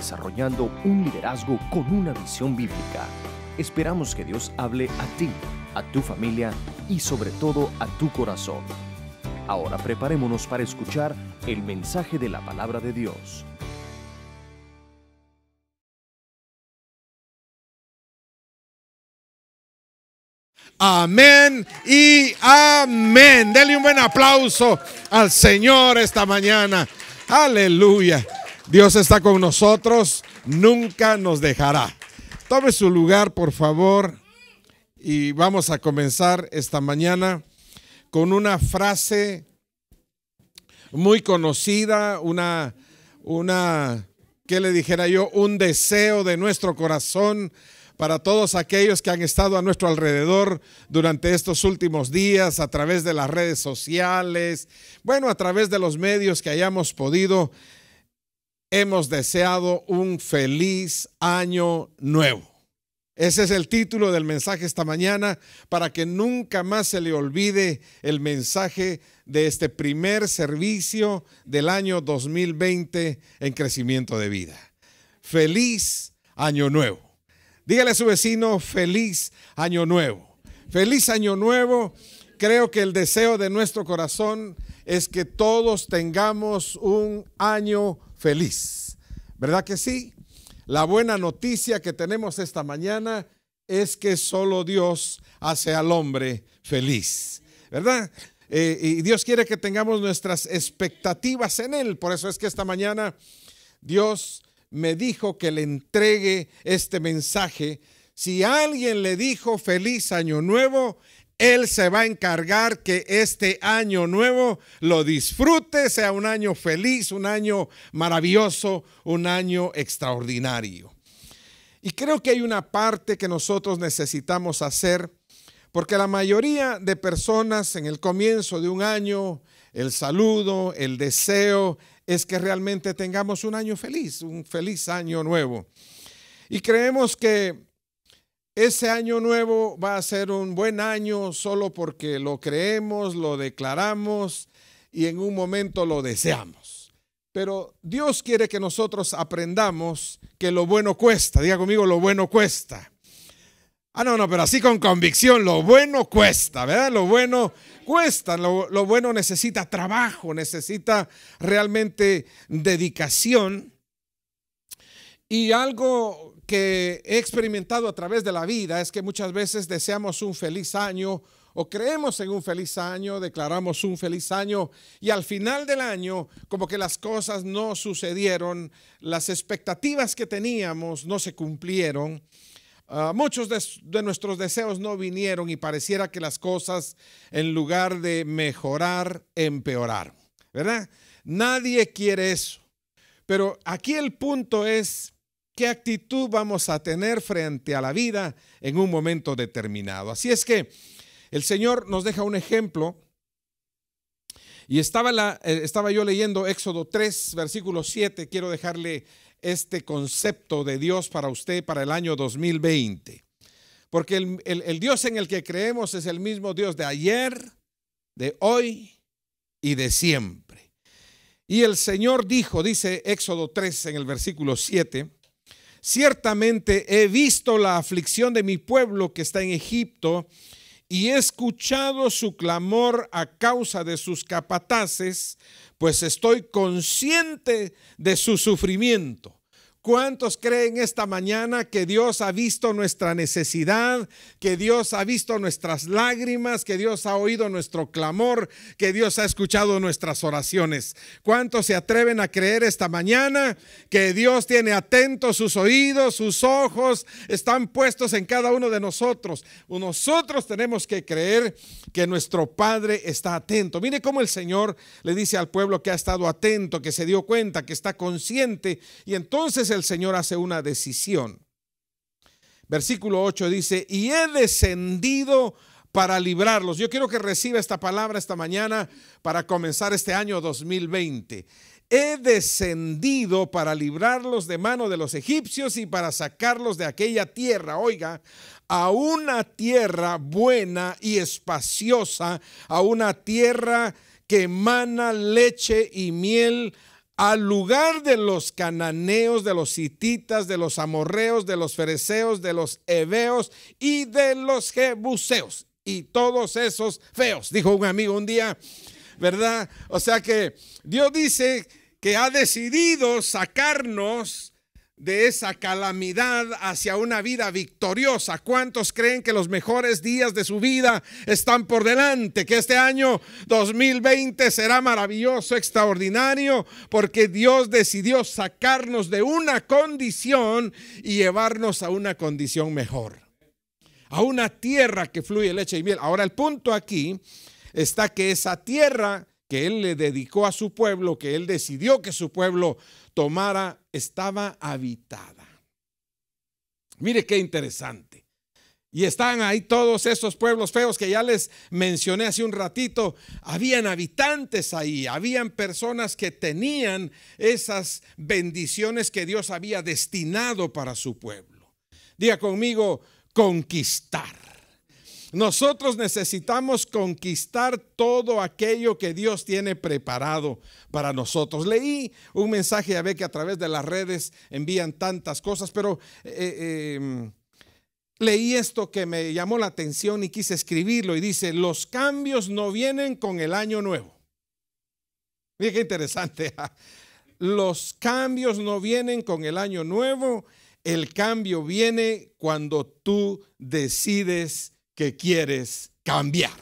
desarrollando un liderazgo con una visión bíblica. Esperamos que Dios hable a ti, a tu familia y sobre todo a tu corazón. Ahora preparémonos para escuchar el mensaje de la palabra de Dios. Amén y amén. Dele un buen aplauso al Señor esta mañana. Aleluya. Dios está con nosotros, nunca nos dejará. Tome su lugar, por favor, y vamos a comenzar esta mañana con una frase muy conocida, una, una, que le dijera yo? Un deseo de nuestro corazón para todos aquellos que han estado a nuestro alrededor durante estos últimos días, a través de las redes sociales, bueno, a través de los medios que hayamos podido hemos deseado un feliz año nuevo. Ese es el título del mensaje esta mañana para que nunca más se le olvide el mensaje de este primer servicio del año 2020 en crecimiento de vida. Feliz año nuevo. Dígale a su vecino, feliz año nuevo. Feliz año nuevo. Creo que el deseo de nuestro corazón es que todos tengamos un año nuevo feliz. ¿Verdad que sí? La buena noticia que tenemos esta mañana es que solo Dios hace al hombre feliz, ¿verdad? Eh, y Dios quiere que tengamos nuestras expectativas en Él. Por eso es que esta mañana Dios me dijo que le entregue este mensaje. Si alguien le dijo feliz año nuevo, él se va a encargar que este año nuevo lo disfrute, sea un año feliz, un año maravilloso, un año extraordinario. Y creo que hay una parte que nosotros necesitamos hacer, porque la mayoría de personas en el comienzo de un año, el saludo, el deseo es que realmente tengamos un año feliz, un feliz año nuevo. Y creemos que ese año nuevo va a ser un buen año solo porque lo creemos, lo declaramos y en un momento lo deseamos. Pero Dios quiere que nosotros aprendamos que lo bueno cuesta. Diga conmigo, lo bueno cuesta. Ah, no, no, pero así con convicción, lo bueno cuesta, ¿verdad? Lo bueno cuesta, lo bueno necesita trabajo, necesita realmente dedicación. Y algo he experimentado a través de la vida es que muchas veces deseamos un feliz año o creemos en un feliz año, declaramos un feliz año y al final del año como que las cosas no sucedieron, las expectativas que teníamos no se cumplieron. Ah, muchos de, de, nuestros deseos no vinieron y pareciera que las cosas, en lugar de mejorar, empeoraron, ¿verdad? Nadie quiere eso. Pero aquí el punto es qué actitud vamos a tener frente a la vida en un momento determinado. Así es que el Señor nos deja un ejemplo. Y estaba, la, eh, estaba yo leyendo Éxodo 3, versículo 7. Quiero dejarle este concepto de Dios para usted para el año 2020. Porque el, el Dios en el que creemos es el mismo Dios de ayer, de hoy y de siempre. Y el Señor dijo, dice Éxodo 3 en el versículo 7, Ciertamente he visto la aflicción de mi pueblo que está en Egipto y he escuchado su clamor a causa de sus capataces, pues estoy consciente de su sufrimiento. ¿Cuántos creen esta mañana que Dios ha visto nuestra necesidad, que Dios ha visto nuestras lágrimas, que Dios ha oído nuestro clamor, que Dios ha escuchado nuestras oraciones? ¿Cuántos se atreven a creer esta mañana que Dios tiene atentos sus oídos, sus ojos, están puestos en cada uno de nosotros? Nosotros tenemos que creer que nuestro Padre está atento. Mire cómo el Señor le dice al pueblo que ha estado atento, que se dio cuenta, que está consciente y entonces el Señor hace una decisión. Versículo 8 dice, y he descendido para librarlos. Yo quiero que reciba esta palabra esta mañana para comenzar este año 2020. He descendido para librarlos de mano de los egipcios y para sacarlos de aquella tierra, oiga, a una tierra buena y espaciosa, a una tierra que emana leche y miel, al lugar de los cananeos, de los hititas, de los amorreos, de los fereceos, de los heveos y de los jebuseos. Y todos esos feos, dijo un amigo un día, ¿verdad? O sea que Dios dice que ha decidido sacarnos de esa calamidad hacia una vida victoriosa. ¿Cuántos creen que los mejores días de su vida están por delante? Que este año 2020 será maravilloso, extraordinario, porque Dios decidió sacarnos de una condición y llevarnos a una condición mejor. A una tierra que fluye leche y miel. Ahora el punto aquí está que esa tierra que Él le dedicó a su pueblo, que Él decidió que su pueblo tomara estaba habitada. Mire qué interesante. Y están ahí todos esos pueblos feos que ya les mencioné hace un ratito. Habían habitantes ahí, habían personas que tenían esas bendiciones que Dios había destinado para su pueblo. Diga conmigo, conquistar. Nosotros necesitamos conquistar todo aquello que Dios tiene preparado para nosotros. Leí un mensaje, a ve que a través de las redes envían tantas cosas, pero eh, eh, em, leí esto que me llamó la atención y quise escribirlo y dice, los cambios no vienen con el año nuevo. Mira qué interesante. Los cambios no vienen con el año nuevo. El cambio viene cuando tú decides que quieres cambiar.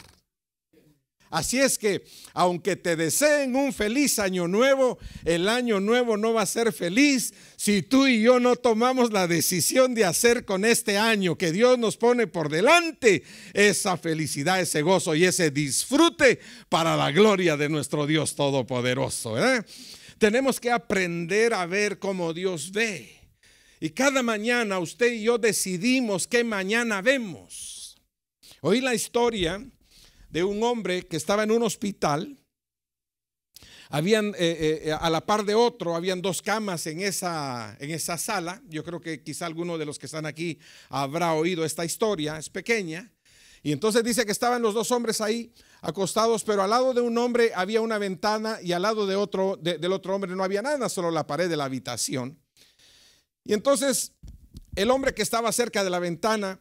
Así es que, aunque te deseen un feliz año nuevo, el año nuevo no va a ser feliz si tú y yo no tomamos la decisión de hacer con este año que Dios nos pone por delante esa felicidad, ese gozo y ese disfrute para la gloria de nuestro Dios Todopoderoso. Tenemos que aprender a ver como Dios ve. Y cada mañana usted y yo decidimos qué mañana vemos. Oí la historia de un hombre que estaba en un hospital. Habían, eh, eh, a la par de otro, habían dos camas en esa, en esa sala. Yo creo que quizá alguno de los que están aquí habrá oído esta historia, es pequeña. Y entonces dice que estaban los dos hombres ahí acostados, pero al lado de un hombre había una ventana y al lado de otro, del otro hombre no había nada, solo la pared de la habitación. Y entonces el hombre que estaba cerca de la ventana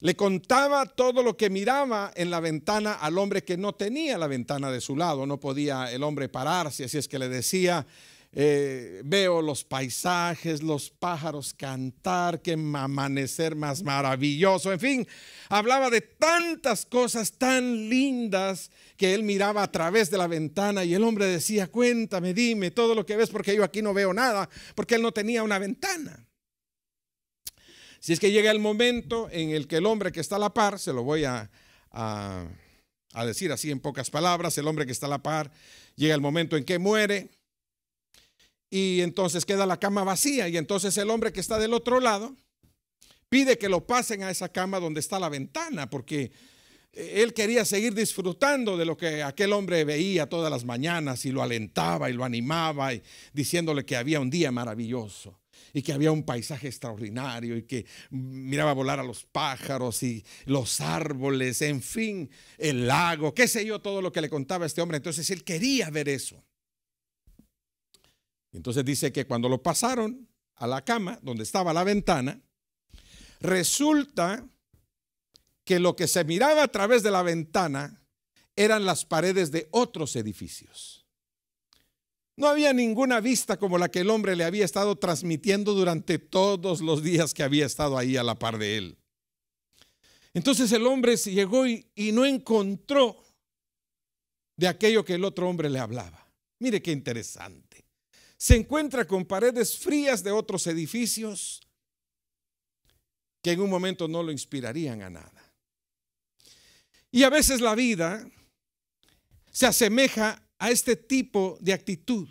le contaba todo lo que miraba en la ventana al hombre que no tenía la ventana de su lado. No podía el hombre pararse, así es que le decía, eh, veo los paisajes, los pájaros cantar, qué amanecer más maravilloso. En fin, hablaba de tantas cosas tan lindas que él miraba a través de la ventana y el hombre decía, cuéntame, dime todo lo que ves porque yo aquí no veo nada, porque él no tenía una ventana. Si es que llega el momento en el que el hombre que está a la par, se lo voy a, decir así en pocas palabras, el hombre que está a la par, llega el momento en que muere y entonces queda la cama vacía y entonces el hombre que está del otro lado pide que lo pasen a esa cama donde está la ventana porque eh, él quería seguir disfrutando de lo que aquel hombre veía todas las mañanas y lo alentaba y lo animaba y diciéndole que había un día maravilloso y que había un paisaje extraordinario y que miraba volar a los pájaros y los árboles, en fin, el lago, qué sé yo, todo lo que le contaba este hombre. Entonces él quería ver eso. Entonces dice que cuando lo pasaron a la cama, donde estaba la ventana, resulta que lo que se miraba a través de la ventana eran las paredes de otros edificios. No había ninguna vista como la que el hombre le había estado transmitiendo durante todos los días que había estado ahí a la par de él. Entonces el hombre llegó y, no encontró de aquello que el otro hombre le hablaba. Mire qué interesante. Se encuentra con paredes frías de otros edificios que en un momento no lo inspirarían a nada. Y a veces la vida se asemeja a este tipo de actitud.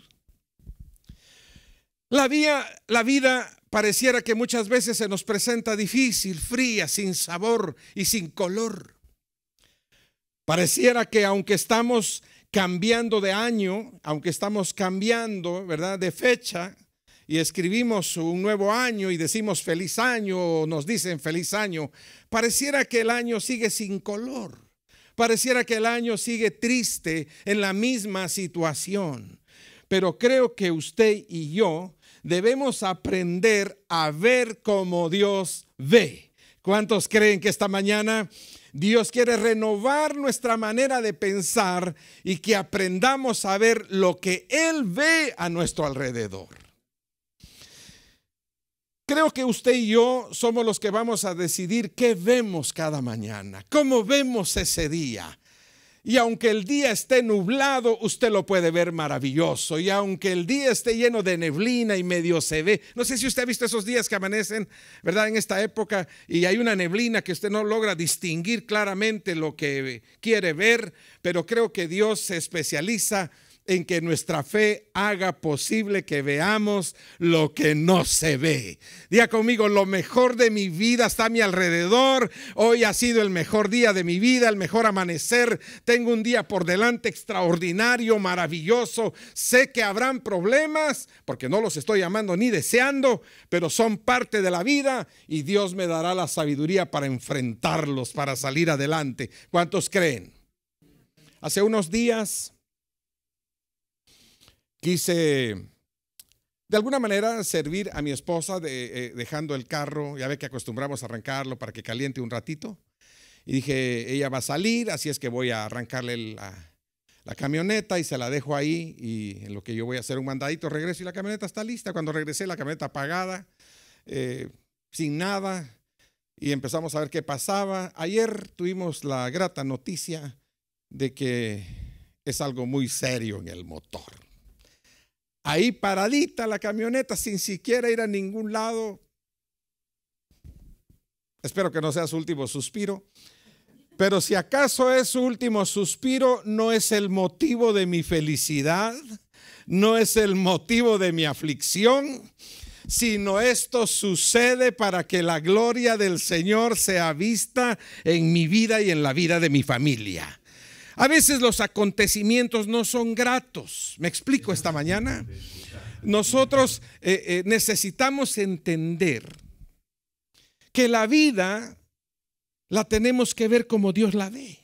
La vida, la vida pareciera que muchas veces se nos presenta difícil, fría, sin sabor y sin color. Pareciera que aunque estamos cambiando de año, aunque estamos cambiando, ¿verdad?, de fecha y escribimos un nuevo año y decimos feliz año o nos dicen feliz año, pareciera que el año sigue sin color. Pareciera que el año sigue triste en la misma situación, pero creo que usted y yo debemos aprender a ver como Dios ve. ¿Cuántos creen que esta mañana Dios quiere renovar nuestra manera de pensar y que aprendamos a ver lo que Él ve a nuestro alrededor? Creo que usted y yo somos los que vamos a decidir qué vemos cada mañana, cómo vemos ese día. Y aunque el día esté nublado, usted lo puede ver maravilloso. Y aunque el día esté lleno de neblina y medio se ve, no sé si usted ha visto esos días que amanecen, ¿verdad? En esta época y hay una neblina que usted no logra distinguir claramente lo que quiere ver, pero creo que Dios se especializa en en que nuestra fe haga posible que veamos lo que no se ve. Diga conmigo, lo mejor de mi vida está a mi alrededor. Hoy ha sido el mejor día de mi vida, el mejor amanecer. Tengo un día por delante extraordinario, maravilloso. Sé que habrán problemas, porque no los estoy amando ni deseando, pero son parte de la vida y Dios me dará la sabiduría para enfrentarlos, para salir adelante. ¿Cuántos creen? Hace unos días quise de alguna manera servir a mi esposa eh, dejando el carro, ya ve que acostumbramos a arrancarlo para que caliente un ratito. Y dije, ella va a salir, así es que voy a arrancarle la, camioneta y se la dejo ahí y en lo que yo voy a hacer un mandadito, regreso y la camioneta está lista. Cuando regresé, la camioneta apagada, eh, sin nada, y empezamos a ver qué pasaba. Ayer tuvimos la grata noticia de que es algo muy serio en el motor ahí paradita la camioneta sin siquiera ir a ningún lado. Espero que no sea su último suspiro. Pero si acaso es su último suspiro, no es el motivo de mi felicidad, no es el motivo de mi aflicción, sino esto sucede para que la gloria del Señor sea vista en mi vida y en la vida de mi familia. A veces los acontecimientos no son gratos. ¿Me explico esta mañana? Nosotros eh, eh, necesitamos entender que la vida la tenemos que ver como Dios la ve.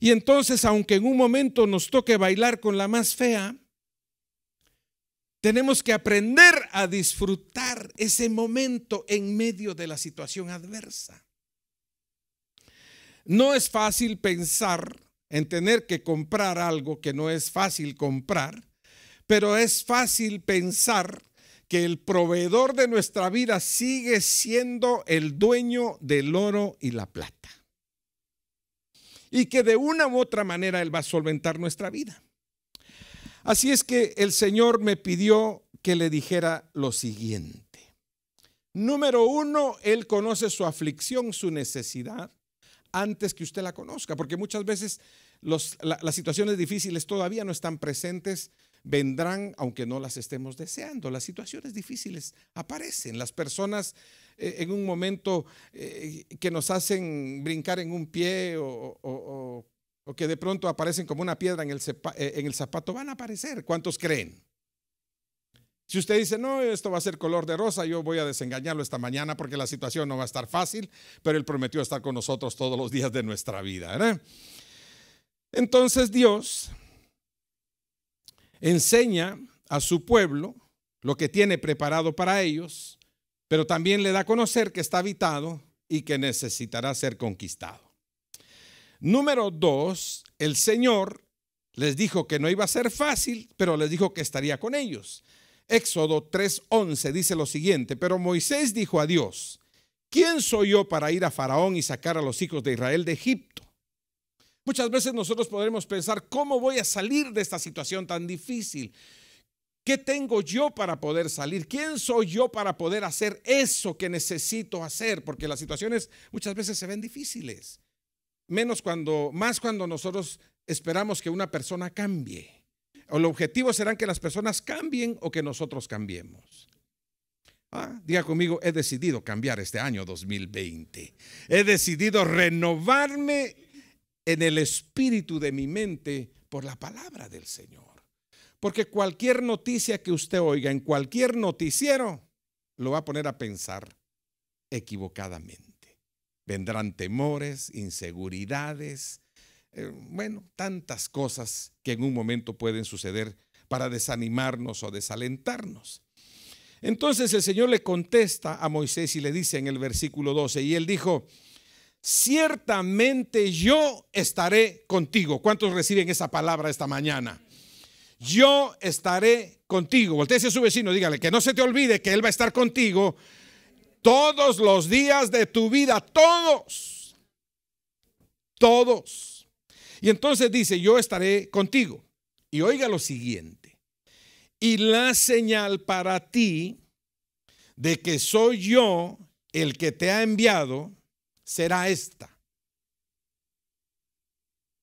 Y entonces, aunque en un momento nos toque bailar con la más fea, tenemos que aprender a disfrutar ese momento en medio de la situación adversa. No es fácil pensar en tener que comprar algo que no es fácil comprar, pero es fácil pensar que el proveedor de nuestra vida sigue siendo el dueño del oro y la plata. Y que de una u otra manera Él va a solventar nuestra vida. Así es que el Señor me pidió que le dijera lo siguiente. Número uno, Él conoce su aflicción, su necesidad antes que usted la conozca, porque muchas veces las situaciones difíciles todavía no están presentes, vendrán aunque no las estemos deseando. Las situaciones difíciles aparecen, las personas eh, en un momento eh, que nos hacen brincar en un pie o, que de pronto aparecen como una piedra en el, eh, en el zapato van a aparecer. ¿Cuántos creen? Si usted dice, no, esto va a ser color de rosa, yo voy a desengañarlo esta mañana porque la situación no va a estar fácil, pero Él prometió estar con nosotros todos los días de nuestra vida. Entonces Dios enseña a su pueblo lo que tiene preparado para ellos, pero también le da a conocer que está habitado y que necesitará ser conquistado. Número dos, el Señor les dijo que no iba a ser fácil, pero les dijo que estaría con ellos. Éxodo 3:11 dice lo siguiente, pero Moisés dijo a Dios, ¿quién soy yo para ir a Faraón y sacar a los hijos de Israel de Egipto? Muchas veces nosotros podremos pensar, ¿cómo voy a salir de esta situación tan difícil? ¿Qué tengo yo para poder salir? ¿Quién soy yo para poder hacer eso que necesito hacer? Porque las situaciones muchas veces se ven difíciles. Menos cuando, más cuando nosotros esperamos que una persona cambie o el objetivo serán que las personas cambien o que nosotros cambiemos. Ah, diga conmigo, he decidido cambiar este año 2020. He decidido renovarme en el espíritu de mi mente por la palabra del Señor. Porque cualquier noticia que usted oiga en cualquier noticiero lo va a poner a pensar equivocadamente. Vendrán temores, inseguridades, eh, bueno, tantas cosas que en un momento pueden suceder para desanimarnos o desalentarnos. Entonces el Señor le contesta a Moisés y le dice en el versículo 12, y él dijo, ciertamente yo estaré contigo. ¿Cuántos reciben esa palabra esta mañana? Yo estaré contigo. Voltee a su vecino, dígale que no se te olvide que Él va a estar contigo todos los días de tu vida, todos, todos. Y entonces dice, yo estaré contigo. Y oiga lo siguiente. Y la señal para ti de que soy yo el que te ha enviado será esta.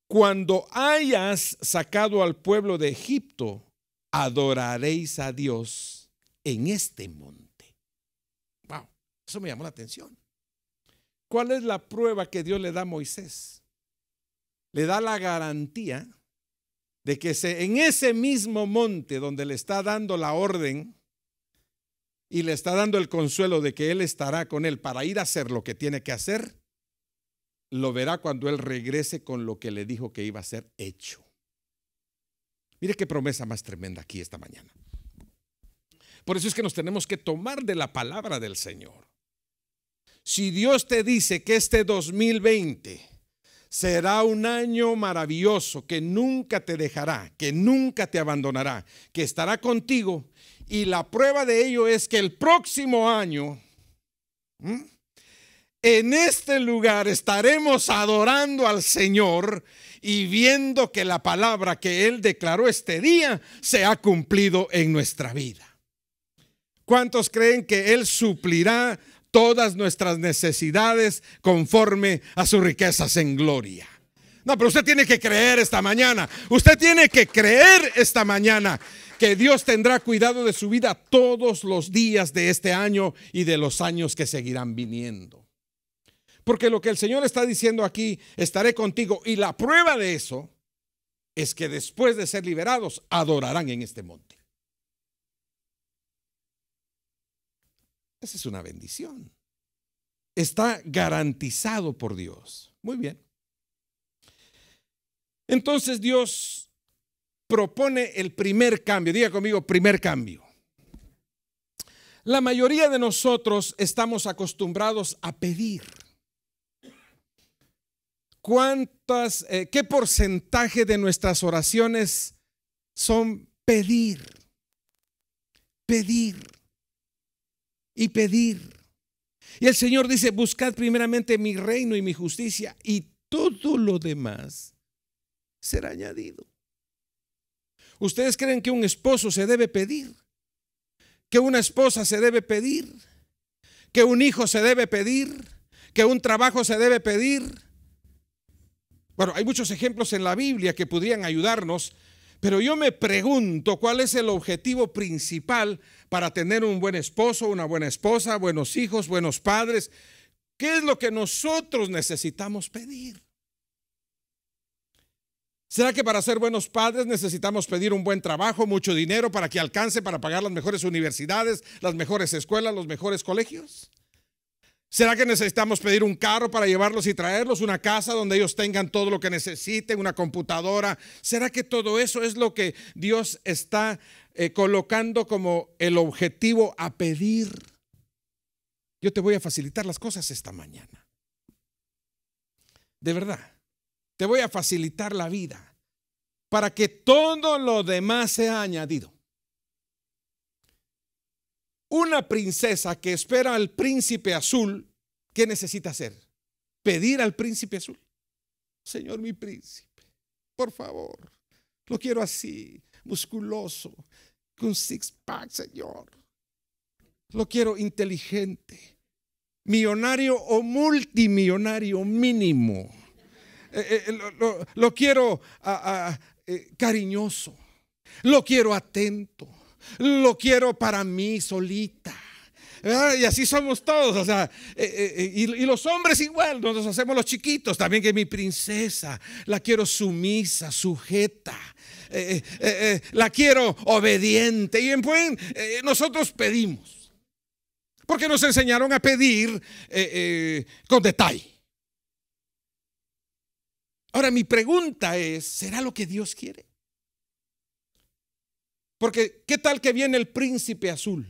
Cuando hayas sacado al pueblo de Egipto, adoraréis a Dios en este monte. Wow, eso me llamó la atención. ¿Cuál es la prueba que Dios le da a Moisés? le da la garantía de que se, en ese mismo monte donde le está dando la orden y le está dando el consuelo de que él estará con él para ir a hacer lo que tiene que hacer, lo verá cuando él regrese con lo que le dijo que iba a ser hecho. Mire qué promesa más tremenda aquí esta mañana. Por eso es que nos tenemos que tomar de la palabra del Señor. Si Dios te dice que este 2020 Será un año maravilloso que nunca te dejará, que nunca te abandonará, que estará contigo. Y la prueba de ello es que el próximo año, en este lugar estaremos adorando al Señor y viendo que la palabra que Él declaró este día se ha cumplido en nuestra vida. ¿Cuántos creen que Él suplirá todas nuestras necesidades conforme a sus riquezas en gloria. No, pero usted tiene que creer esta mañana. Usted tiene que creer esta mañana que Dios tendrá cuidado de su vida todos los días de este año y de los años que seguirán viniendo. Porque lo que el Señor está diciendo aquí, estaré contigo. Y la prueba de eso es que después de ser liberados, adorarán en este monte. Esa es una bendición. Está garantizado por Dios. Muy bien. Entonces Dios propone el primer cambio. Diga conmigo, primer cambio. La mayoría de nosotros estamos acostumbrados a pedir. ¿Cuántas, eh, qué porcentaje de nuestras oraciones son pedir? Pedir y pedir. Y el Señor dice, buscad primeramente mi reino y mi justicia y todo lo demás será añadido. ¿Ustedes creen que un esposo se debe pedir? ¿Que una esposa se debe pedir? ¿Que un hijo se debe pedir? ¿Que un trabajo se debe pedir? Bueno, hay muchos ejemplos en la Biblia que podrían ayudarnos pero yo me pregunto cuál es el objetivo principal para tener un buen esposo, una buena esposa, buenos hijos, buenos padres. ¿Qué es lo que nosotros necesitamos pedir? ¿Será que para ser buenos padres necesitamos pedir un buen trabajo, mucho dinero para que alcance para pagar las mejores universidades, las mejores escuelas, los mejores colegios? ¿Será que necesitamos pedir un carro para llevarlos y traerlos? ¿Una casa donde ellos tengan todo lo que necesiten? ¿Una computadora? ¿Será que todo eso es lo que Dios está eh, colocando como el objetivo a pedir? Yo te voy a facilitar las cosas esta mañana. De verdad, te voy a facilitar la vida para que todo lo demás sea añadido. Una princesa que espera al príncipe azul, ¿qué necesita hacer? Pedir al príncipe azul. Señor, mi príncipe, por favor, lo quiero así, musculoso, con six-pack, Señor. Lo quiero inteligente, millonario o multimillonario mínimo. Eh, eh, lo, quiero ah, ah, eh, cariñoso, lo quiero atento lo quiero para mí solita. Y así somos todos, o sea, eh, eh, eh, y, los hombres igual, nos hacemos los chiquitos, también que mi princesa, la quiero sumisa, sujeta, la quiero obediente, y en buen, nosotros pedimos, porque nos enseñaron a pedir con detalle. Ahora mi pregunta es, ¿será lo que Dios quiere? Porque ¿qué tal que viene el príncipe azul?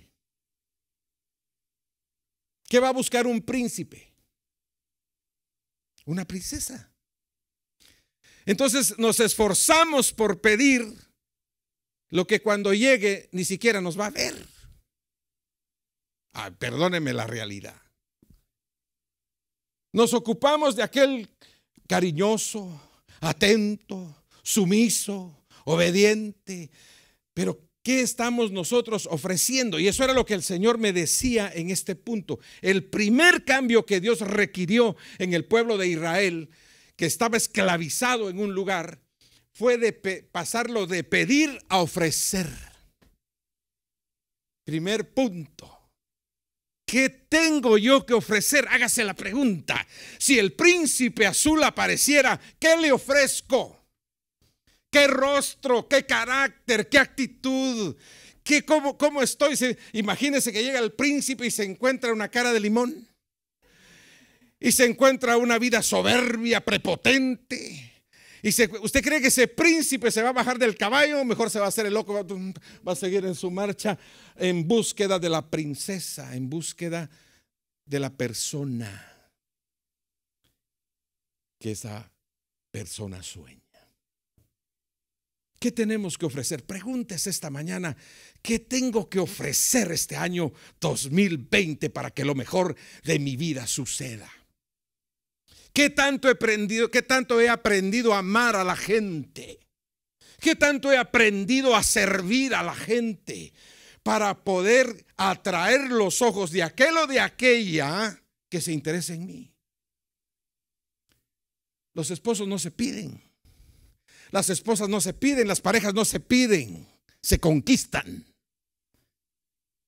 ¿Qué va a buscar un príncipe? Una princesa. Entonces nos esforzamos por pedir lo que cuando llegue ni siquiera nos va a ver. Ay, perdóneme la realidad. Nos ocupamos de aquel cariñoso, atento, sumiso, obediente, pero ¿qué estamos nosotros ofreciendo? Y eso era lo que el Señor me decía en este punto. El primer cambio que Dios requirió en el pueblo de Israel, que estaba esclavizado en un lugar, fue de pasarlo de pedir a ofrecer. Primer punto. ¿Qué tengo yo que ofrecer? Hágase la pregunta. Si el príncipe azul apareciera, ¿qué le ofrezco? qué rostro, qué carácter, qué actitud, qué, cómo, cómo estoy. Imagínese que llega el príncipe y se encuentra una cara de limón y se encuentra una vida soberbia, prepotente. Y usted cree que ese príncipe se va a bajar del caballo, mejor se va a hacer el loco, va, va a seguir en su marcha en búsqueda de la princesa, en búsqueda de la persona que esa persona sueña. ¿Qué tenemos que ofrecer? Pregúntese esta mañana, ¿qué tengo que ofrecer este año 2020 para que lo mejor de mi vida suceda? ¿Qué tanto he aprendido, qué tanto he aprendido a amar a la gente? ¿Qué tanto he aprendido a servir a la gente para poder atraer los ojos de aquel o de aquella que se interese en mí? Los esposos no se piden. Las esposas no se piden, las parejas no se piden, se conquistan.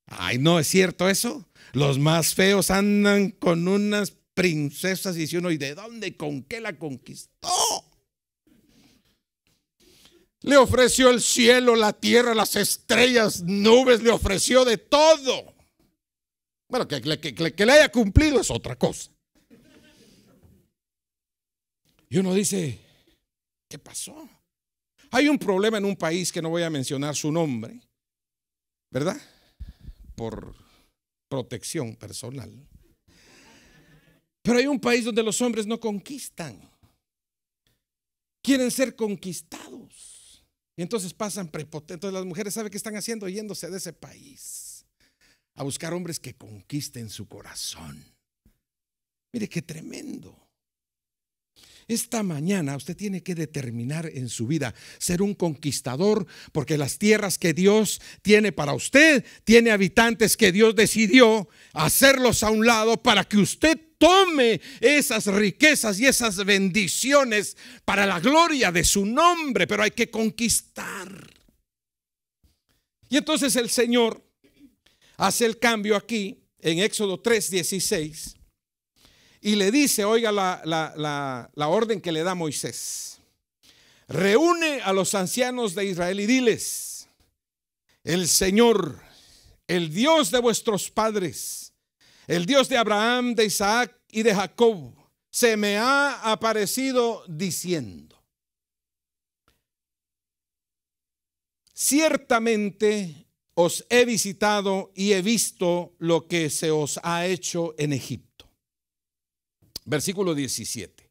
Ay, no es cierto eso. Los más feos andan con unas princesas y dice uno, ¿y de dónde? ¿Con qué la conquistó? Le ofreció el cielo, la tierra, las estrellas, nubes, le ofreció de todo. Bueno, que, que le haya cumplido es otra cosa. Y uno dice, ¿Qué pasó? Hay un problema en un país que no voy a mencionar su nombre, ¿verdad? Por protección personal. Pero hay un país donde los hombres no conquistan. Quieren ser conquistados. Y entonces pasan prepotentes. Entonces las mujeres saben qué están haciendo yéndose de ese país a buscar hombres que conquisten su corazón. Mire qué tremendo. Esta mañana usted tiene que determinar en su vida ser un conquistador, porque las tierras que Dios tiene para usted, tiene habitantes que Dios decidió hacerlos a un lado para que usted tome esas riquezas y esas bendiciones para la gloria de su nombre, pero hay que conquistar. Y entonces el Señor hace el cambio aquí en Éxodo 3:16 y le dice, oiga la, orden que le da Moisés, reúne a los ancianos de Israel y diles, el Señor, el Dios de vuestros padres, el Dios de Abraham, de Isaac y de Jacob, se me ha aparecido diciendo, ciertamente os he visitado y he visto lo que se os ha hecho en Egipto versículo 17.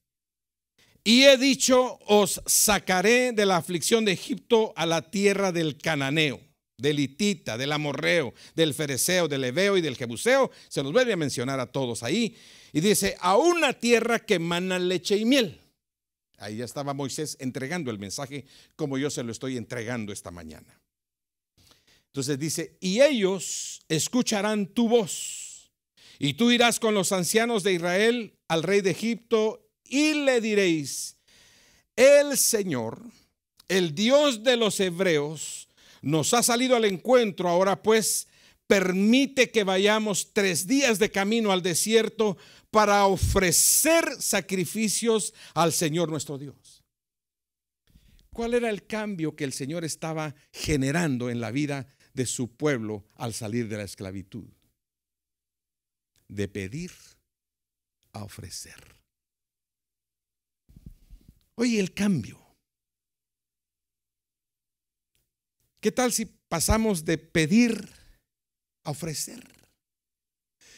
Y he dicho, os sacaré de la aflicción de Egipto a la tierra del cananeo, del hitita, del amorreo, del fereceo, del heveo y del jebuseo. Se los vuelve a mencionar a todos ahí. Y dice, a una tierra que emana leche y miel. Ahí ya estaba Moisés entregando el mensaje como yo se lo estoy entregando esta mañana. Entonces dice, y ellos escucharán tu voz. Y tú irás con los ancianos de Israel al rey de Egipto y le diréis, el Señor, el Dios de los hebreos, nos ha salido al encuentro, ahora pues permite que vayamos tres días de camino al desierto para ofrecer sacrificios al Señor nuestro Dios. ¿Cuál era el cambio que el Señor estaba generando en la vida de su pueblo al salir de la esclavitud? De pedir a ofrecer. Oye, el cambio. ¿Qué tal si pasamos de pedir a ofrecer?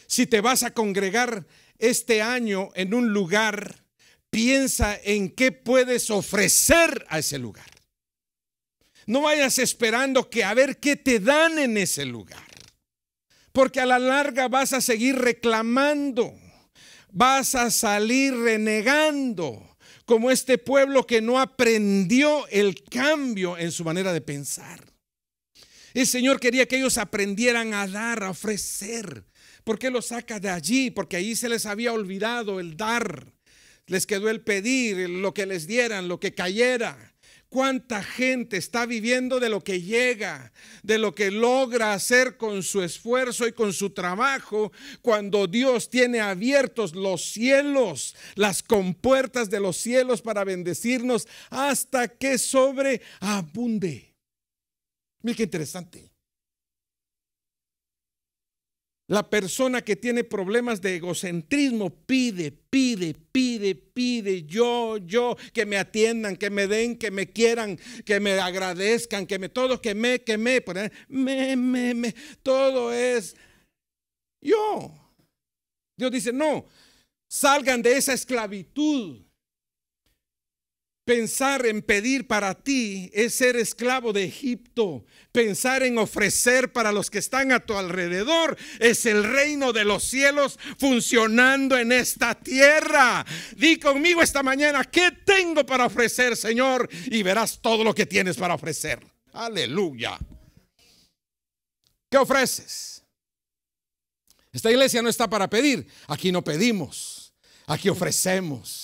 Si te vas a congregar este año en un lugar, piensa en qué puedes ofrecer a ese lugar. No vayas esperando que a ver qué te dan en ese lugar, porque a la larga vas a seguir reclamando vas a salir renegando como este pueblo que no aprendió el cambio en su manera de pensar. El Señor quería que ellos aprendieran a dar, a ofrecer. ¿Por qué los saca de allí? Porque ahí se les había olvidado el dar. Les quedó el pedir, lo que les dieran, lo que cayera cuánta gente está viviendo de lo que llega, de lo que logra hacer con su esfuerzo y con su trabajo, cuando Dios tiene abiertos los cielos, las compuertas de los cielos para bendecirnos hasta que sobreabunde. Mira qué interesante. La persona que tiene problemas de egocentrismo pide, pide, pide, pide, yo, yo, que me atiendan, que me den, que me quieran, que me agradezcan, que me, todo, que me, que me, me, me, me, todo es yo. Dios dice, no, salgan de esa esclavitud Pensar en pedir para ti es ser esclavo de Egipto. Pensar en ofrecer para los que están a tu alrededor es el reino de los cielos funcionando en esta tierra. Di conmigo esta mañana, ¿qué tengo para ofrecer, Señor? Y verás todo lo que tienes para ofrecer. Aleluya. ¿Qué ofreces? Esta iglesia no está para pedir. Aquí no pedimos. Aquí ofrecemos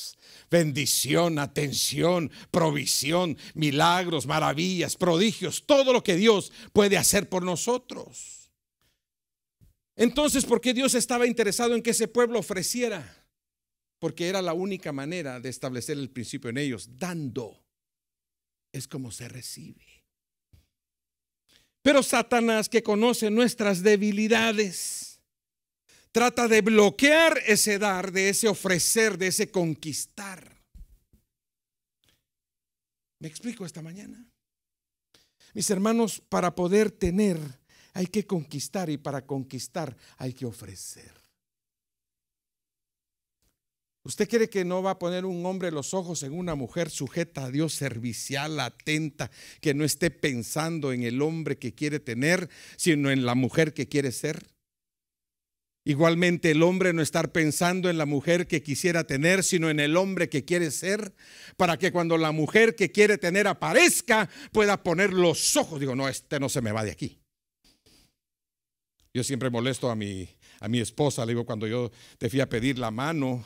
bendición, atención, provisión, milagros, maravillas, prodigios, todo lo que Dios puede hacer por nosotros. Entonces, ¿por qué Dios estaba interesado en que ese pueblo ofreciera? Porque era la única manera de establecer el principio en ellos. Dando es como se recibe. Pero Satanás, que conoce nuestras debilidades, trata de bloquear ese dar, de ese ofrecer, de ese conquistar. ¿Me explico esta mañana? Mis hermanos, para poder tener hay que conquistar y para conquistar hay que ofrecer. ¿Usted cree que no va a poner un hombre los ojos en una mujer sujeta a Dios, servicial, atenta, que no esté pensando en el hombre que quiere tener, sino en la mujer que quiere ser? Igualmente el hombre no estar pensando en la mujer que quisiera tener, sino en el hombre que quiere ser, para que cuando la mujer que quiere tener aparezca, pueda poner los ojos. Digo, no, este no se me va de aquí. Yo siempre molesto a mi, a mi esposa, le digo, cuando yo te fui a pedir la mano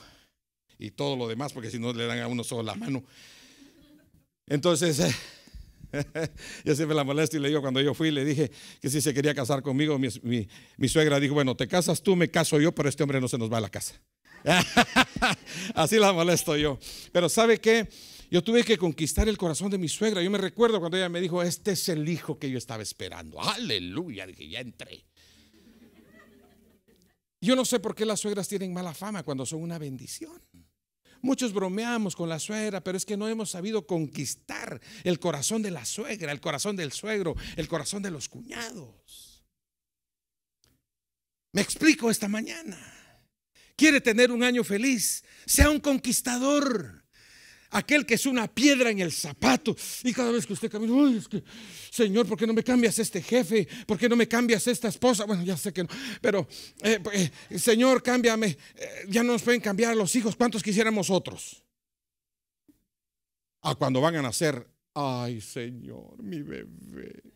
y todo lo demás, porque si no le dan a uno solo la mano. Entonces... yo siempre la molesto y le digo, cuando yo fui, le dije que si se quería casar conmigo, mi, suegra dijo, bueno, te casas tú, me caso yo, pero este hombre no se nos va a la casa. Así la molesto yo. Pero ¿sabe qué? Yo tuve que conquistar el corazón de mi suegra. Yo me recuerdo cuando ella me dijo, este es el hijo que yo estaba esperando. Aleluya, dije, ya entré. Yo no sé por qué las suegras tienen mala fama cuando son una bendición. Muchos bromeamos con la suegra, pero es que no hemos sabido conquistar el corazón de la suegra, el corazón del suegro, el corazón de los cuñados. Me explico esta mañana. Quiere tener un año feliz, sea un conquistador aquel que es una piedra en el zapato. Y cada vez que usted camina, uy, es que, Señor, ¿por qué no me cambias este jefe? ¿Por qué no me cambias esta esposa? Bueno, ya sé que no, pero eh, eh, Señor, cámbiame. Eh, ya no nos pueden cambiar los hijos. ¿Cuántos quisiéramos otros? A cuando van a nacer, ay, Señor, mi bebé.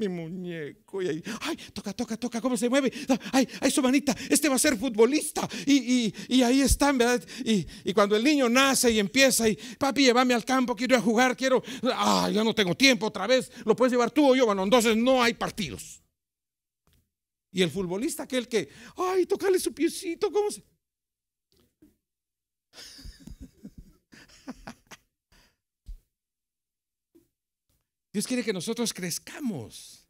Mi muñeco, y ahí, ay, toca, toca, toca, cómo se mueve, ay, ay, su manita, este va a ser futbolista, y, ahí están, ¿verdad? Y, cuando el niño nace y empieza, y papi, llévame al campo, quiero ir a jugar, quiero, ay ya no tengo tiempo, otra vez, lo puedes llevar tú o yo, bueno, entonces no hay partidos. Y el futbolista, aquel que, ay, tocale su piecito, cómo se. Dios quiere que nosotros crezcamos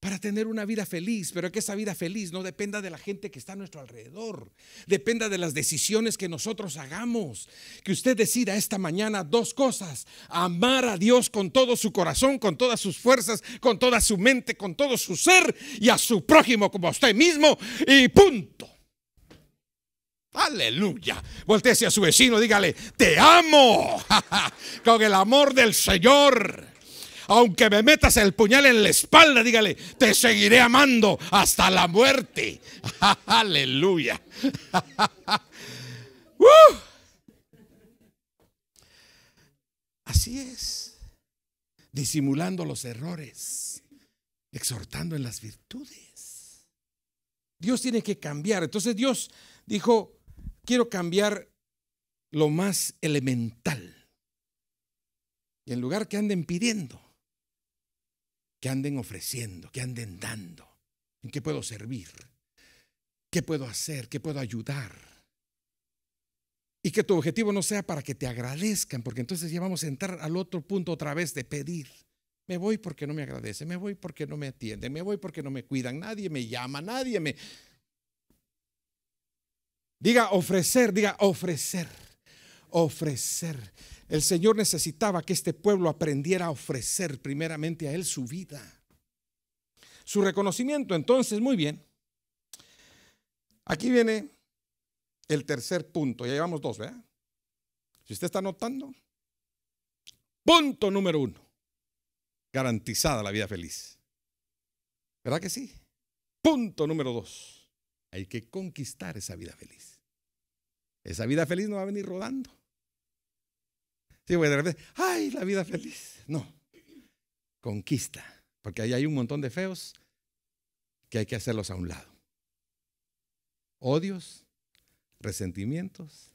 para tener una vida feliz, pero que esa vida feliz no dependa de la gente que está a nuestro alrededor, dependa de las decisiones que nosotros hagamos. Que usted decida esta mañana dos cosas, amar a Dios con todo su corazón, con todas sus fuerzas, con toda su mente, con todo su ser y a su prójimo como a usted mismo y punto. Aleluya. voltese a su vecino, dígale, te amo con el amor del Señor. Aunque me metas el puñal en la espalda, dígale, te seguiré amando hasta la muerte. Aleluya. ¡Uh! Así es. Disimulando los errores, exhortando en las virtudes. Dios tiene que cambiar. Entonces Dios dijo, quiero cambiar lo más elemental. Y en lugar que anden pidiendo, que anden ofreciendo, que anden dando, en qué puedo servir, qué puedo hacer, qué puedo ayudar. Y que tu objetivo no sea para que te agradezcan, porque entonces ya vamos a entrar al otro punto otra vez de pedir. Me voy porque no me agradecen, me voy porque no me atienden, me voy porque no me cuidan, nadie me llama, nadie me... Diga ofrecer, diga ofrecer ofrecer. El Señor necesitaba que este pueblo aprendiera a ofrecer primeramente a Él su vida. Su reconocimiento, entonces, muy bien. Aquí viene el tercer punto. Ya llevamos dos, ¿verdad? Si usted está notando. Punto número uno. Garantizada la vida feliz. ¿Verdad que sí? Punto número dos. Hay que conquistar esa vida feliz. Esa vida feliz no va a venir rodando. Sí, de repente, ¡ay, la vida feliz! No, conquista, porque ahí hay un montón de feos que hay que hacerlos a un lado. Odios, resentimientos,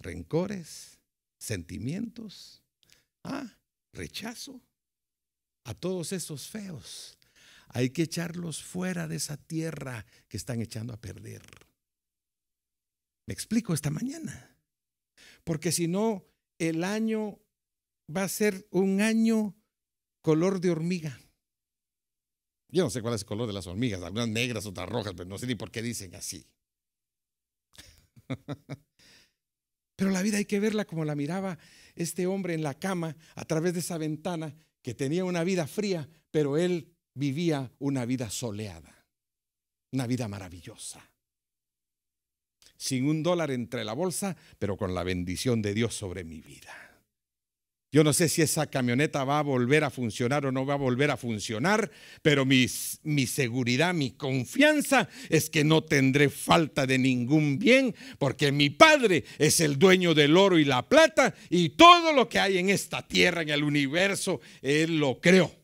rencores, sentimientos, ah, rechazo. A todos esos feos hay que echarlos fuera de esa tierra que están echando a perder. Me explico esta mañana. Porque si no, el año va a ser un año color de hormiga. Yo no sé cuál es el color de las hormigas, algunas negras, otras rojas, pero no sé ni por qué dicen así. Pero la vida hay que verla como la miraba este hombre en la cama a través de esa ventana que tenía una vida fría, pero él vivía una vida soleada, una vida maravillosa sin un dólar entre la bolsa, pero con la bendición de Dios sobre mi vida. Yo no sé si esa camioneta va a volver a funcionar o no va a volver a funcionar, pero mi, seguridad, mi confianza es que no tendré falta de ningún bien, porque mi Padre es el dueño del oro y la plata, y todo lo que hay en esta tierra, en el universo, Él lo creó.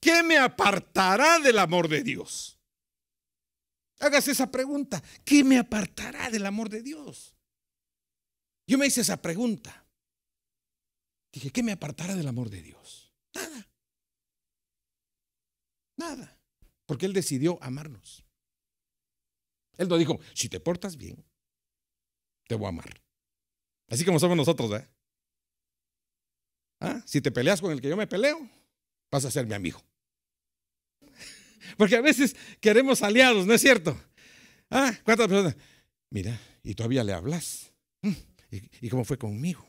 ¿Qué me apartará del amor de Dios? Hágase esa pregunta. ¿Qué me apartará del amor de Dios? Yo me hice esa pregunta. Dije, ¿qué me apartará del amor de Dios? Nada. Nada. Porque Él decidió amarnos. Él nos dijo, si te portas bien, te voy a amar. Así como somos nosotros, ¿eh? ¿Ah? Si te peleas con el que yo me peleo, vas a ser mi amigo. Porque a veces queremos aliados, ¿no es cierto? Ah, ¿cuántas personas? Mira, y todavía le hablas. Mm, ¿Y, cómo fue conmigo?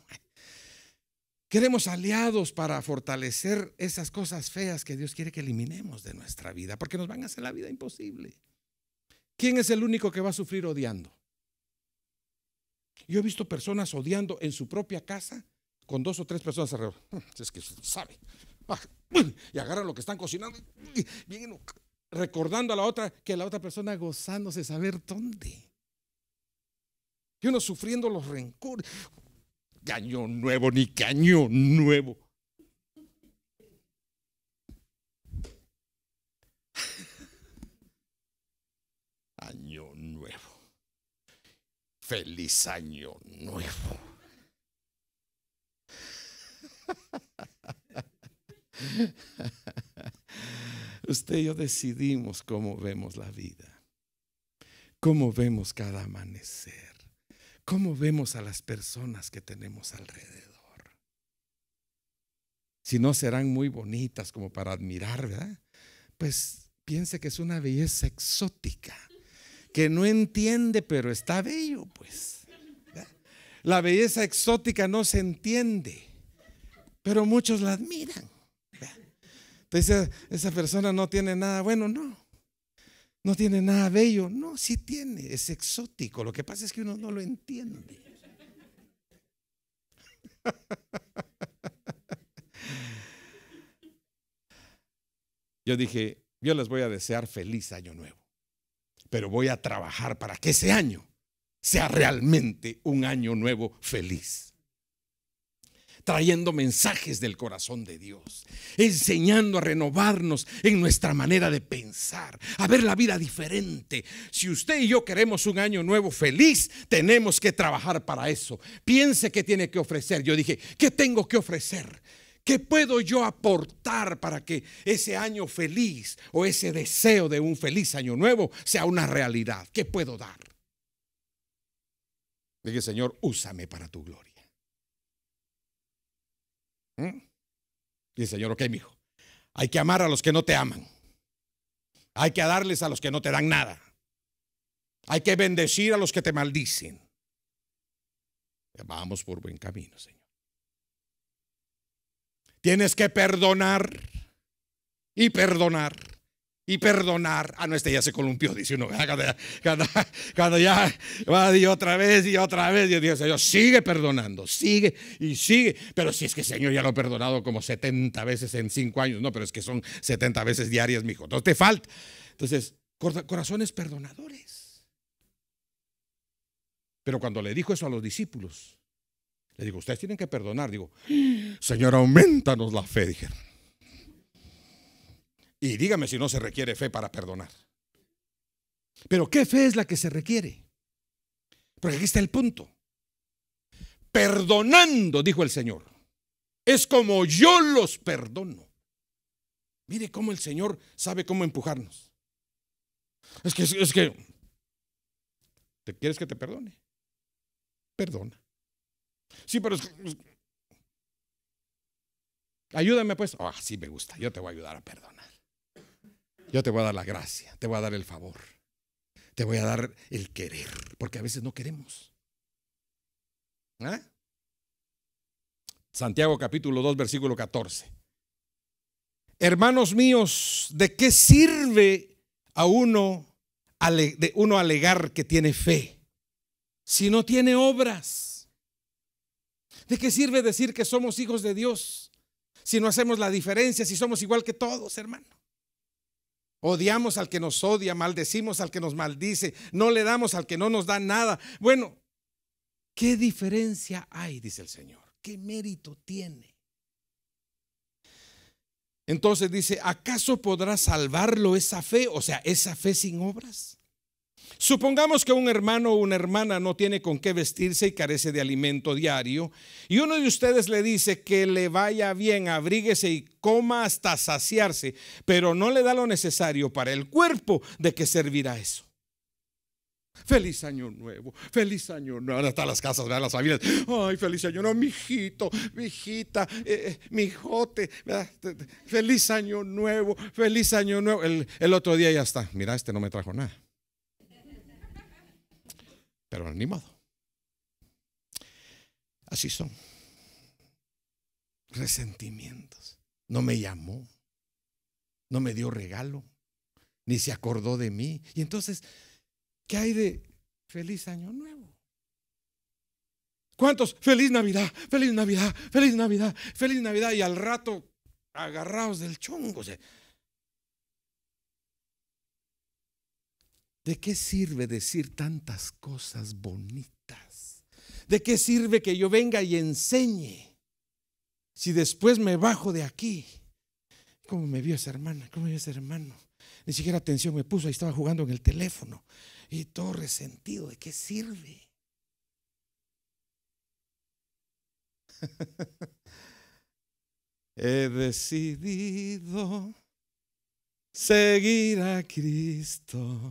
Queremos aliados para fortalecer esas cosas feas que Dios quiere que eliminemos de nuestra vida, porque nos van a hacer la vida imposible. ¿Quién es el único que va a sufrir odiando? Yo he visto personas odiando en su propia casa con dos o tres personas alrededor. Mm, es que sabe. Ah, mm, y agarran lo que están cocinando. y Bien recordando a la otra que la otra persona gozándose saber dónde. Y uno sufriendo los rencores. Caño nuevo, ni caño nuevo. Año nuevo. Feliz año nuevo. usted y yo decidimos cómo vemos la vida, cómo vemos cada amanecer, cómo vemos a las personas que tenemos alrededor. Si no serán muy bonitas como para admirar, Pues piense que es una belleza exótica, que no entiende, pero está bello, pues. La belleza exótica no se entiende, pero muchos la admiran. Entonces esa persona no tiene nada bueno, no. No tiene nada bello, no, sí tiene, es exótico. Lo que pasa es que uno no lo entiende. Yo dije, yo les voy a desear feliz año nuevo, pero voy a trabajar para que ese año sea realmente un año nuevo feliz trayendo mensajes del corazón de Dios, enseñando a renovarnos en nuestra manera de pensar, a ver la vida diferente. Si usted y yo queremos un año nuevo feliz, tenemos que trabajar para eso. Piense qué tiene que ofrecer. Yo dije, ¿qué tengo que ofrecer? ¿Qué puedo yo aportar para que ese año feliz o ese deseo de un feliz año nuevo sea una realidad? ¿Qué puedo dar? Dije, Señor, úsame para tu gloria. ¿Eh? Dice el Señor, ok, hijo hay que amar a los que no te aman. Hay que darles a los que no te dan nada. Hay que bendecir a los que te maldicen. Vamos por buen camino, Señor. Tienes que perdonar y perdonar y perdonar. Ah, no, este ya se columpió, dice uno. Ah, cuando ya, ya va y otra vez y otra vez, y Dios, Señor, sigue perdonando, sigue y sigue. Pero si es que, Señor, ya lo ha perdonado como 70 veces en 5 años. No, pero es que son 70 veces diarias, mi hijo. No te falta. Entonces, corazones perdonadores. Pero cuando le dijo eso a los discípulos, le digo, ustedes tienen que perdonar. Digo, Señor, aumentanos la fe, dijeron. Y dígame si no se requiere fe para perdonar. Pero ¿qué fe es la que se requiere? Porque aquí está el punto. Perdonando, dijo el Señor, es como yo los perdono. Mire cómo el Señor sabe cómo empujarnos. Es que, es que, ¿te quieres que te perdone? Perdona. Sí, pero es Ayúdame pues. Ah, sí me gusta, yo te voy a ayudar a perdonar. Yo te voy a dar la gracia, te voy a dar el favor, te voy a dar el querer, porque a veces no queremos. ¿Eh? Santiago capítulo 2, versículo 14. Hermanos míos, ¿de qué sirve a uno, de uno alegar que tiene fe si no tiene obras? ¿De qué sirve decir que somos hijos de Dios si no hacemos la diferencia, si somos igual que todos, hermano? Odiamos al que nos odia, maldecimos al que nos maldice, no le damos al que no nos da nada. Bueno, ¿qué diferencia hay? Dice el Señor. ¿Qué mérito tiene? Entonces dice, ¿acaso podrá salvarlo esa fe? O sea, esa fe sin obras. Supongamos que un hermano o una hermana no tiene con qué vestirse y carece de alimento diario, y uno de ustedes le dice que le vaya bien, abríguese y coma hasta saciarse, pero no le da lo necesario para el cuerpo, ¿de qué servirá eso? Feliz año nuevo, feliz año nuevo. Ahora están las casas, ¿verdad? Las familias. Ay, feliz año nuevo, mijito, mijita, eh, eh, mijote, Feliz año nuevo, feliz año nuevo. El, el otro día ya está. Mira, este no me trajo nada. Pero animado. Así son. Resentimientos. No me llamó. No me dio regalo. Ni se acordó de mí. Y entonces, ¿qué hay de feliz año nuevo? ¿Cuántos? Feliz Navidad, feliz Navidad, feliz Navidad, feliz Navidad. Y al rato, agarrados del chongo. O sea, ¿De qué sirve decir tantas cosas bonitas? ¿De qué sirve que yo venga y enseñe? Si después me bajo de aquí. ¿Cómo me vio esa hermana? ¿Cómo me vio ese hermano? Ni siquiera atención me puso, ahí estaba jugando en el teléfono. Y todo resentido, ¿de qué sirve? He decidido seguir a Cristo.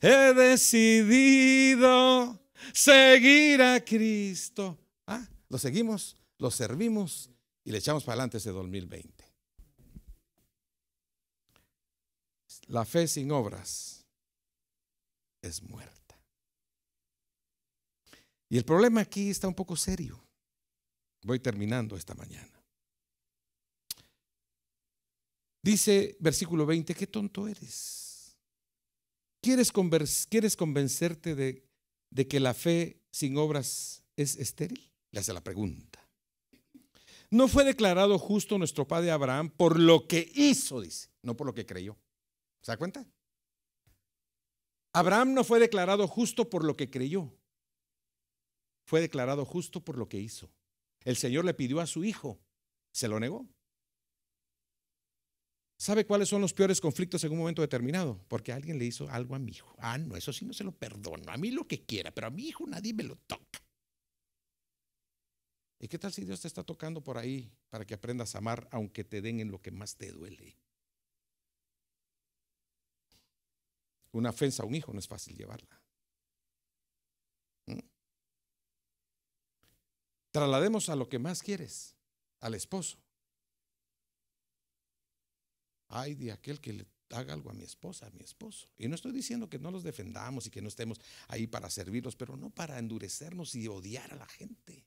He decidido seguir a Cristo. Ah, lo seguimos, lo servimos y le echamos para adelante ese 2020. La fe sin obras es muerta. Y el problema aquí está un poco serio. Voy terminando esta mañana. Dice versículo 20, qué tonto eres. ¿Quieres, quieres convencerte de, de que la fe sin obras es estéril? Le hace la pregunta. No fue declarado justo nuestro padre Abraham por lo que hizo, dice, no por lo que creyó. ¿Se da cuenta? Abraham no fue declarado justo por lo que creyó. Fue declarado justo por lo que hizo. El Señor le pidió a su hijo, se lo negó. ¿Sabe cuáles son los peores conflictos en un momento determinado? Porque alguien le hizo algo a mi hijo. Ah, no, eso sí no se lo perdono. A mí lo que quiera, pero a mi hijo nadie me lo toca. ¿Y qué tal si Dios te está tocando por ahí para que aprendas a amar aunque te den en lo que más te duele? Una ofensa a un hijo no es fácil llevarla. ¿Mm? Traslademos a lo que más quieres, al esposo ay de aquel que le haga algo a mi esposa, a mi esposo. Y no estoy diciendo que no los defendamos y que no estemos ahí para servirlos, pero no para endurecernos y odiar a la gente.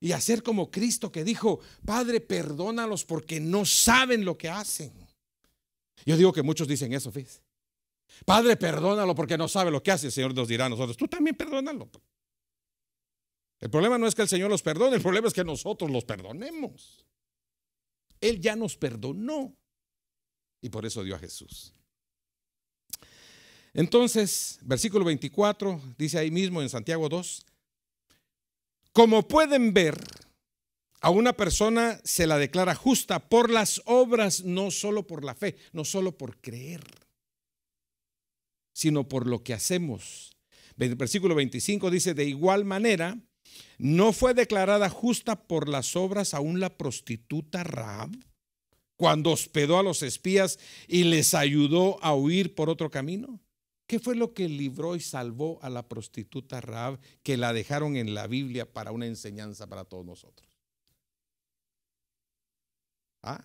Y hacer como Cristo que dijo, Padre, perdónalos porque no saben lo que hacen. Yo digo que muchos dicen eso, fíjese. Padre, perdónalo porque no sabe lo que hace. El Señor nos dirá a nosotros, tú también perdónalo. El problema no es que el Señor los perdone, el problema es que nosotros los perdonemos. Él ya nos perdonó. Y por eso dio a Jesús. Entonces, versículo 24, dice ahí mismo en Santiago 2, como pueden ver, a una persona se la declara justa por las obras, no solo por la fe, no solo por creer, sino por lo que hacemos. Versículo 25 dice, de igual manera, no fue declarada justa por las obras aún la prostituta Rab cuando hospedó a los espías y les ayudó a huir por otro camino? ¿Qué fue lo que libró y salvó a la prostituta Raab que la dejaron en la Biblia para una enseñanza para todos nosotros? ¿Ah?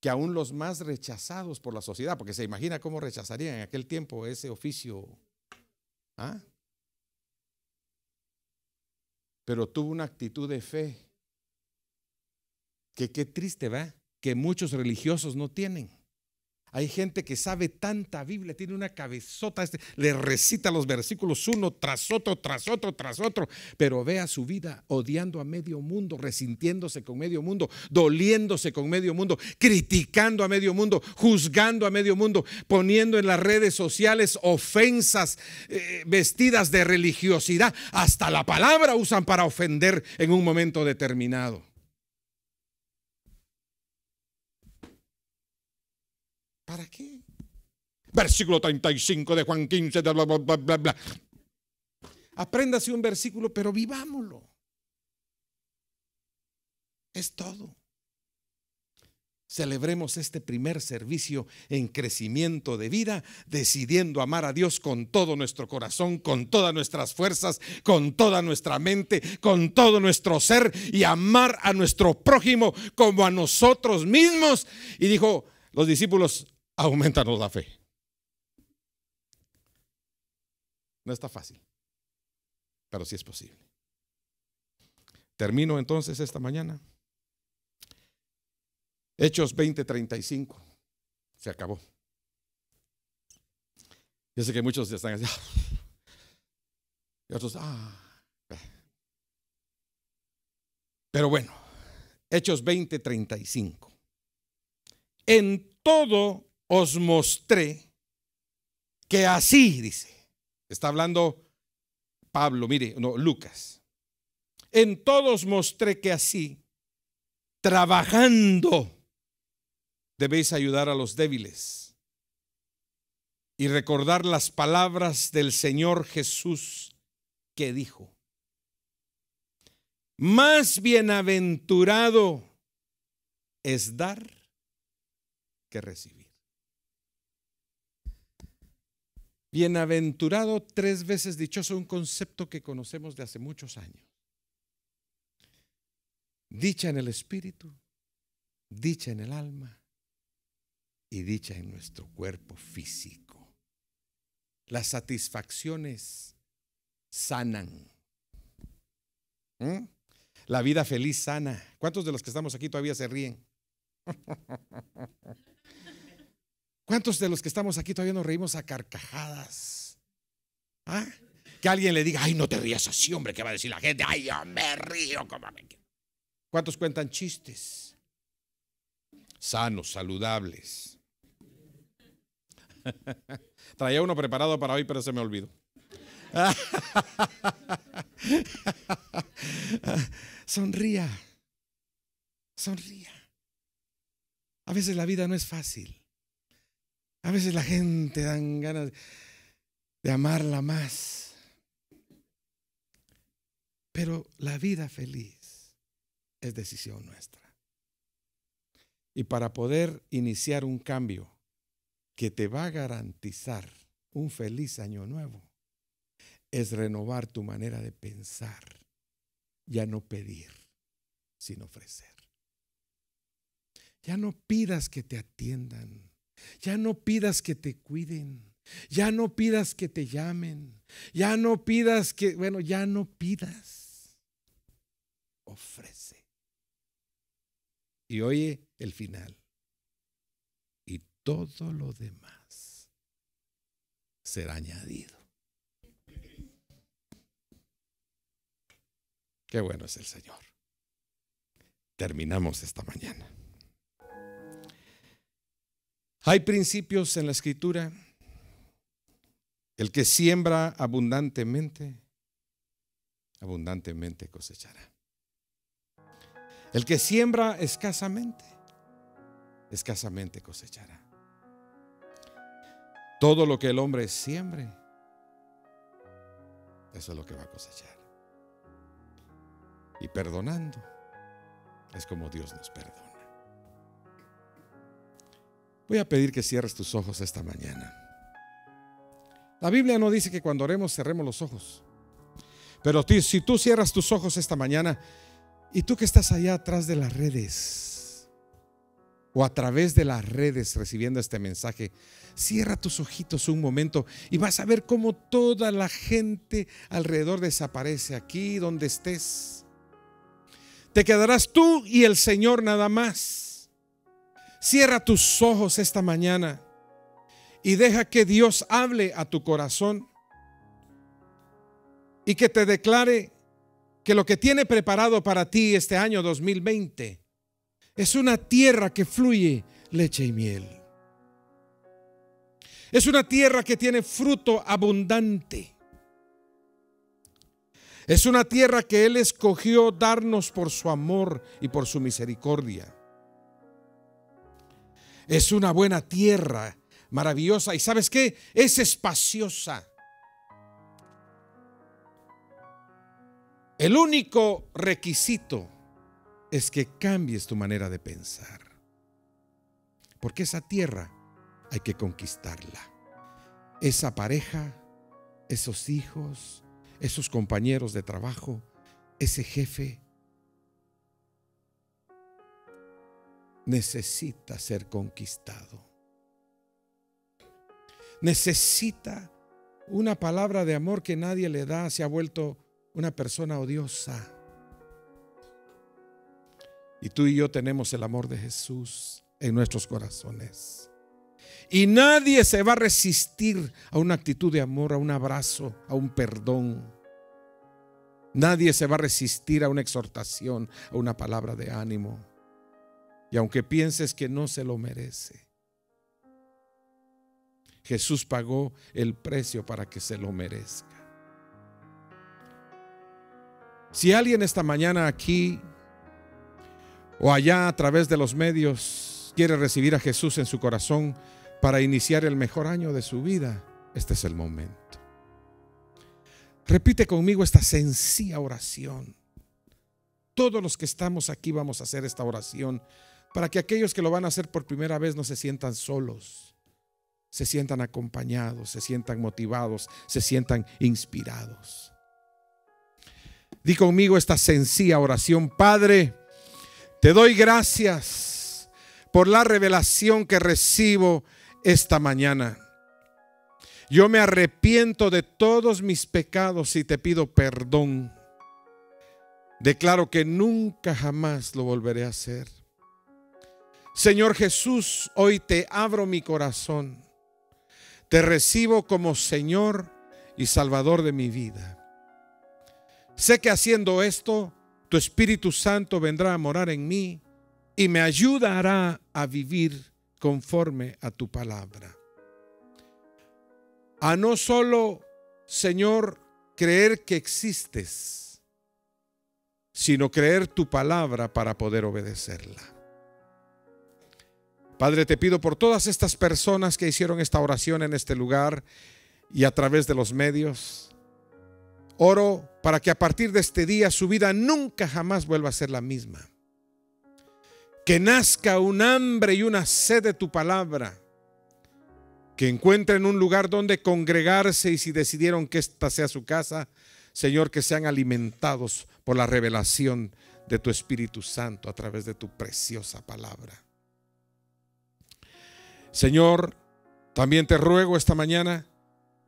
Que aún los más rechazados por la sociedad, porque se imagina cómo rechazarían en aquel tiempo ese oficio. ¿Ah? Pero tuvo una actitud de fe que qué triste, va, que muchos religiosos no tienen. Hay gente que sabe tanta Biblia, tiene una cabezota, este, le recita los versículos uno tras otro, tras otro, tras otro, pero vea su vida odiando a medio mundo, resintiéndose con medio mundo, doliéndose con medio mundo, criticando a medio mundo, juzgando a medio mundo, poniendo en las redes sociales ofensas eh, vestidas de religiosidad. Hasta la palabra usan para ofender en un momento determinado. ¿Para qué? Versículo 35 de Juan 15, bla, bla, bla, Apréndase un versículo, pero vivámoslo. Es todo. Celebremos este primer servicio en crecimiento de vida, decidiendo amar a Dios con todo nuestro corazón, con todas nuestras fuerzas, con toda nuestra mente, con todo nuestro ser y amar a nuestro prójimo como a nosotros mismos. Y dijo los discípulos, aumentanos la fe. No está fácil, pero sí es posible. Termino entonces esta mañana. Hechos 20:35. Se acabó. Yo sé que muchos están así. Y otros, ah. Pero bueno, Hechos 20:35. En todo os mostré que así, dice, está hablando Pablo, mire, no, Lucas, en todos mostré que así, trabajando, debéis ayudar a los débiles y recordar las palabras del Señor Jesús que dijo, más bienaventurado es dar que recibir. Bienaventurado, tres veces dichoso, un concepto que conocemos de hace muchos años. Dicha en el espíritu, dicha en el alma y dicha en nuestro cuerpo físico. Las satisfacciones sanan. ¿Mm? La vida feliz sana. ¿Cuántos de los que estamos aquí todavía se ríen? ¿Cuántos de los que estamos aquí todavía nos reímos a carcajadas? ¿Ah? Que alguien le diga, ay, no te rías así, hombre, que va a decir la gente, ay, yo me río como ¿Cuántos cuentan chistes? Sanos, saludables. Traía uno preparado para hoy, pero se me olvidó. sonría, sonría. A veces la vida no es fácil. A veces la gente dan ganas de amarla más. Pero la vida feliz es decisión nuestra. Y para poder iniciar un cambio que te va a garantizar un feliz año nuevo, es renovar tu manera de pensar, ya no pedir, sino ofrecer. Ya no pidas que te atiendan ya no pidas que te cuiden. Ya no pidas que te llamen. Ya no pidas que, bueno, ya no pidas. Ofrece. Y oye el final. Y todo lo demás será añadido. Qué bueno es el Señor. Terminamos esta mañana. Hay principios en la escritura. El que siembra abundantemente, abundantemente cosechará. El que siembra escasamente, escasamente cosechará. Todo lo que el hombre siembre, eso es lo que va a cosechar. Y perdonando, es como Dios nos perdona. Voy a pedir que cierres tus ojos esta mañana. La Biblia no dice que cuando oremos cerremos los ojos. Pero si tú cierras tus ojos esta mañana y tú que estás allá atrás de las redes o a través de las redes recibiendo este mensaje, cierra tus ojitos un momento y vas a ver cómo toda la gente alrededor desaparece aquí donde estés. Te quedarás tú y el Señor nada más. Cierra tus ojos esta mañana y deja que Dios hable a tu corazón y que te declare que lo que tiene preparado para ti este año 2020 es una tierra que fluye leche y miel. Es una tierra que tiene fruto abundante. Es una tierra que Él escogió darnos por su amor y por su misericordia. Es una buena tierra, maravillosa. ¿Y sabes qué? Es espaciosa. El único requisito es que cambies tu manera de pensar. Porque esa tierra hay que conquistarla. Esa pareja, esos hijos, esos compañeros de trabajo, ese jefe, necesita ser conquistado. Necesita una palabra de amor que nadie le da, se ha vuelto una persona odiosa. Y tú y yo tenemos el amor de Jesús en nuestros corazones. Y nadie se va a resistir a una actitud de amor, a un abrazo, a un perdón. Nadie se va a resistir a una exhortación, a una palabra de ánimo. Y aunque pienses que no se lo merece, Jesús pagó el precio para que se lo merezca. Si alguien esta mañana aquí o allá a través de los medios quiere recibir a Jesús en su corazón para iniciar el mejor año de su vida, este es el momento. Repite conmigo esta sencilla oración. Todos los que estamos aquí vamos a hacer esta oración para que aquellos que lo van a hacer por primera vez no se sientan solos, se sientan acompañados, se sientan motivados, se sientan inspirados. Di conmigo esta sencilla oración, Padre, te doy gracias por la revelación que recibo esta mañana. Yo me arrepiento de todos mis pecados y te pido perdón. Declaro que nunca jamás lo volveré a hacer. Señor Jesús, hoy te abro mi corazón. Te recibo como Señor y Salvador de mi vida. Sé que haciendo esto, tu Espíritu Santo vendrá a morar en mí y me ayudará a vivir conforme a tu palabra. A no solo, Señor, creer que existes, sino creer tu palabra para poder obedecerla. Padre, te pido por todas estas personas que hicieron esta oración en este lugar y a través de los medios. Oro para que a partir de este día su vida nunca jamás vuelva a ser la misma. Que nazca un hambre y una sed de tu palabra. Que encuentren un lugar donde congregarse y si decidieron que esta sea su casa, Señor, que sean alimentados por la revelación de tu Espíritu Santo a través de tu preciosa palabra. Señor, también te ruego esta mañana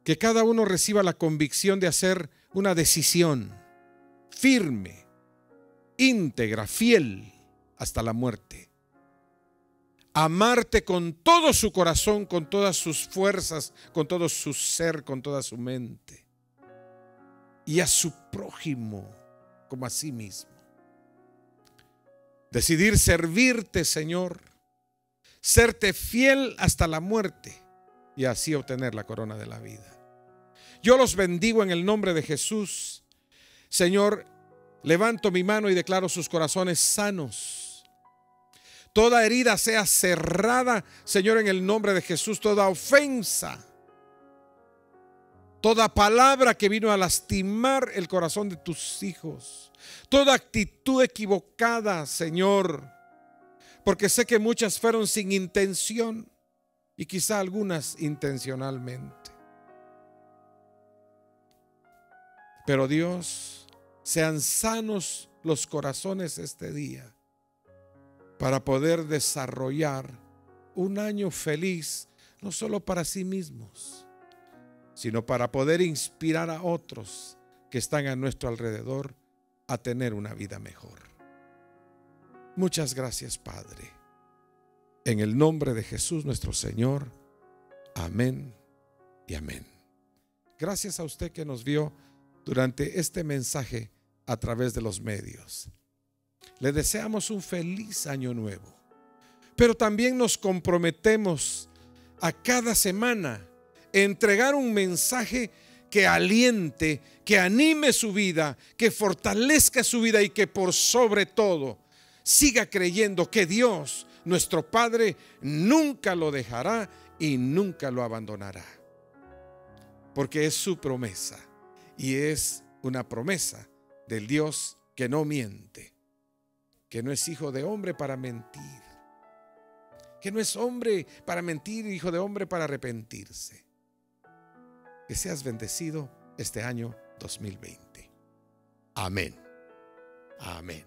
que cada uno reciba la convicción de hacer una decisión firme, íntegra, fiel hasta la muerte. Amarte con todo su corazón, con todas sus fuerzas, con todo su ser, con toda su mente. Y a su prójimo como a sí mismo. Decidir servirte, Señor serte fiel hasta la muerte y así obtener la corona de la vida. Yo los bendigo en el nombre de Jesús. Señor, levanto mi mano y declaro sus corazones sanos. Toda herida sea cerrada, Señor, en el nombre de Jesús. Toda ofensa, toda palabra que vino a lastimar el corazón de tus hijos, toda actitud equivocada, Señor, porque sé que muchas fueron sin intención y quizá algunas intencionalmente. Pero Dios, sean sanos los corazones este día para poder desarrollar un año feliz, no solo para sí mismos, sino para poder inspirar a otros que están a nuestro alrededor a tener una vida mejor. Muchas gracias, Padre. En el nombre de Jesús nuestro Señor. Amén y amén. Gracias a usted que nos vio durante este mensaje a través de los medios. Le deseamos un feliz año nuevo. Pero también nos comprometemos a cada semana entregar un mensaje que aliente, que anime su vida, que fortalezca su vida y que por sobre todo siga creyendo que Dios, nuestro Padre, nunca lo dejará y nunca lo abandonará. Porque es su promesa y es una promesa del Dios que no miente, que no es hijo de hombre para mentir, que no es hombre para mentir, hijo de hombre para arrepentirse. Que seas bendecido este año 2020. Amén. Amén.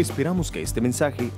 Esperamos que este mensaje